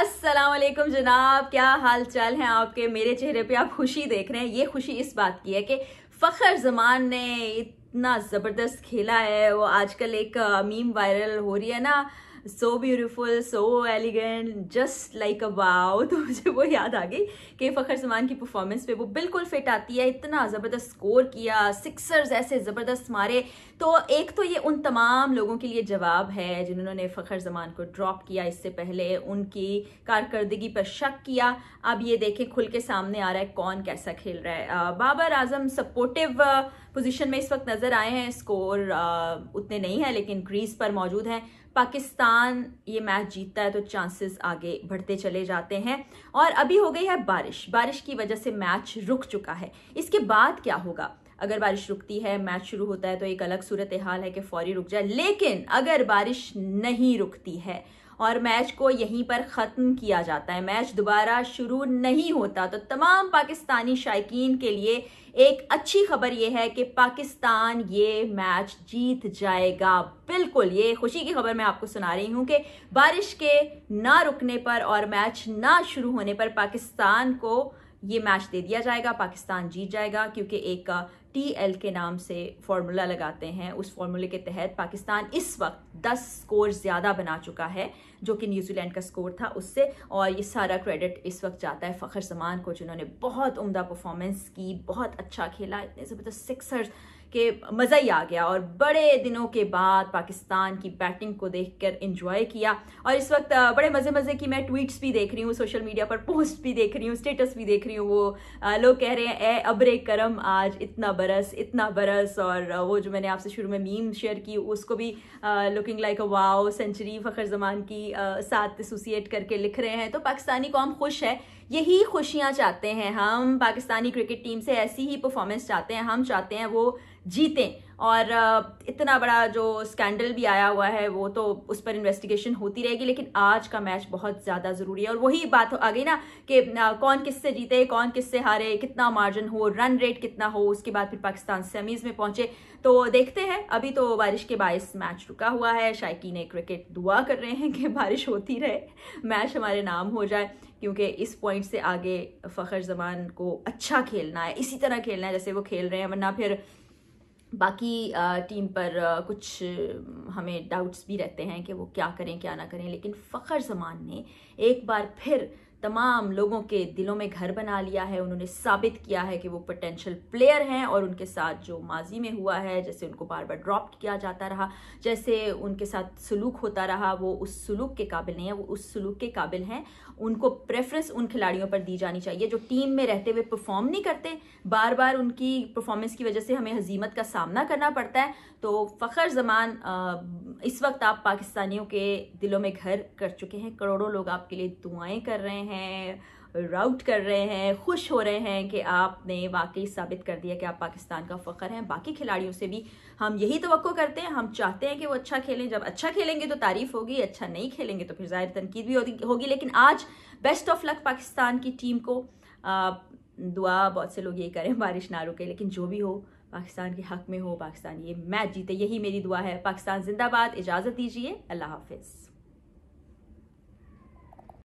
असलम जनाब क्या हाल चाल है आपके मेरे चेहरे पे आप खुशी देख रहे हैं ये खुशी इस बात की है कि फ़खर जमान ने इतना ज़बरदस्त खेला है वो आजकल एक मीम वायरल हो रही है ना so beautiful so elegant just like a wow तो मुझे वो याद आ गई कि फ़खर जमान की परफॉर्मेंस पे वो बिल्कुल फिट आती है इतना ज़बरदस्त स्कोर किया सिक्सर्स ऐसे ज़बरदस्त मारे तो एक तो ये उन तमाम लोगों के लिए जवाब है जिन्होंने फ़खर जमान को ड्रॉप किया इससे पहले उनकी कारकर्दगी पर शक किया अब ये देखें खुल के सामने आ रहा है कौन कैसा खेल रहा है बाबर आजम सपोर्टिव पोजीशन में इस वक्त नज़र आए हैं स्कोर आ, उतने नहीं है लेकिन क्रीज पर मौजूद हैं पाकिस्तान ये मैच जीतता है तो चांसेस आगे बढ़ते चले जाते हैं और अभी हो गई है बारिश बारिश की वजह से मैच रुक चुका है इसके बाद क्या होगा अगर बारिश रुकती है मैच शुरू होता है तो एक अलग सूरत हाल है कि फौरी रुक जाए लेकिन अगर बारिश नहीं रुकती है और मैच को यहीं पर ख़त्म किया जाता है मैच दोबारा शुरू नहीं होता तो तमाम पाकिस्तानी शायक के लिए एक अच्छी खबर यह है कि पाकिस्तान ये मैच जीत जाएगा बिल्कुल ये खुशी की खबर मैं आपको सुना रही हूँ कि बारिश के ना रुकने पर और मैच ना शुरू होने पर पाकिस्तान को ये मैच दे दिया जाएगा पाकिस्तान जीत जाएगा क्योंकि एक टी एल के नाम से फार्मूला लगाते हैं उस फार्मूले के तहत पाकिस्तान इस वक्त 10 स्कोर ज़्यादा बना चुका है जो कि न्यूजीलैंड का स्कोर था उससे और ये सारा क्रेडिट इस वक्त जाता है फ़खर समान को जिन्होंने बहुत उम्दा परफॉर्मेंस की बहुत अच्छा खेला इतने ज़बरदस्त सिक्सर्स के मज़ा ही आ गया और बड़े दिनों के बाद पाकिस्तान की बैटिंग को देखकर एंजॉय किया और इस वक्त बड़े मज़े मज़े की मैं ट्वीट्स भी देख रही हूँ सोशल मीडिया पर पोस्ट भी देख रही हूँ स्टेटस भी देख रही हूँ वो लोग कह रहे हैं ए अबरे करम आज इतना बरस इतना बरस और वो जो मैंने आपसे शुरू में मीम शेयर की उसको भी looking like a wow century Fakhar Zaman की साथ एसोसिएट करके लिख रहे हैं तो पाकिस्तानी कौम खुश है यही खुशियाँ चाहते हैं हम पाकिस्तानी क्रिकेट टीम से ऐसी ही परफॉर्मेंस चाहते हैं हम चाहते हैं वो जीतें और इतना बड़ा जो स्कैंडल भी आया हुआ है वो तो उस पर इन्वेस्टिगेशन होती रहेगी लेकिन आज का मैच बहुत ज़्यादा ज़रूरी है और वही बात तो आ गई ना कि कौन किससे जीते कौन किससे हारे कितना मार्जिन हो रन रेट कितना हो उसके बाद फिर पाकिस्तान सेमीज़ में पहुंचे तो देखते हैं अभी तो बारिश के बायस मैच रुका हुआ है ने क्रिकेट दुआ कर रहे हैं कि बारिश होती रहे मैच हमारे नाम हो जाए क्योंकि इस पॉइंट से आगे फ़खर जमान को अच्छा खेलना है इसी तरह खेलना है जैसे वो खेल रहे हैं वरना फिर बाकी टीम पर कुछ हमें डाउट्स भी रहते हैं कि वो क्या करें क्या ना करें लेकिन फ़खर जमान ने एक बार फिर तमाम लोगों के दिलों में घर बना लिया है उन्होंने साबित किया है कि वो पोटेंशियल प्लेयर हैं और उनके साथ जो माजी में हुआ है जैसे उनको बार बार ड्रॉप किया जाता रहा जैसे उनके साथ सलूक होता रहा वो उस सलूक के काबिल नहीं है वो उस सलूक के काबिल हैं उनको प्रेफरेंस उन खिलाड़ियों पर दी जानी चाहिए जो टीम में रहते हुए परफॉर्म नहीं करते बार बार उनकी परफॉर्मेंस की वजह से हमें हजीमत का सामना करना पड़ता है तो फ़खर जमान इस वक्त आप पाकिस्तानियों के दिलों में घर कर चुके हैं करोड़ों लोग आपके लिए दुआएं कर रहे हैं राउट कर रहे हैं खुश हो रहे हैं कि आपने वाकई साबित कर दिया कि आप पाकिस्तान का फ़ख्र हैं बाकी खिलाड़ियों से भी हम यही तो करते हैं हम चाहते हैं कि वो अच्छा खेलें जब अच्छा खेलेंगे तो तारीफ होगी अच्छा नहीं खेलेंगे तो फिर ज़ाहिर तनकीद भी होगी लेकिन आज बेस्ट ऑफ लक पाकिस्तान की टीम को आ, दुआ बहुत से लोग ये करें बारिश ना रुके लेकिन जो भी हो पाकिस्तान के हक में हो पाकिस्तान ये मैच जीते यही मेरी दुआ है पाकिस्तान जिंदाबाद इजाज़त दीजिए अल्लाह हाफिज़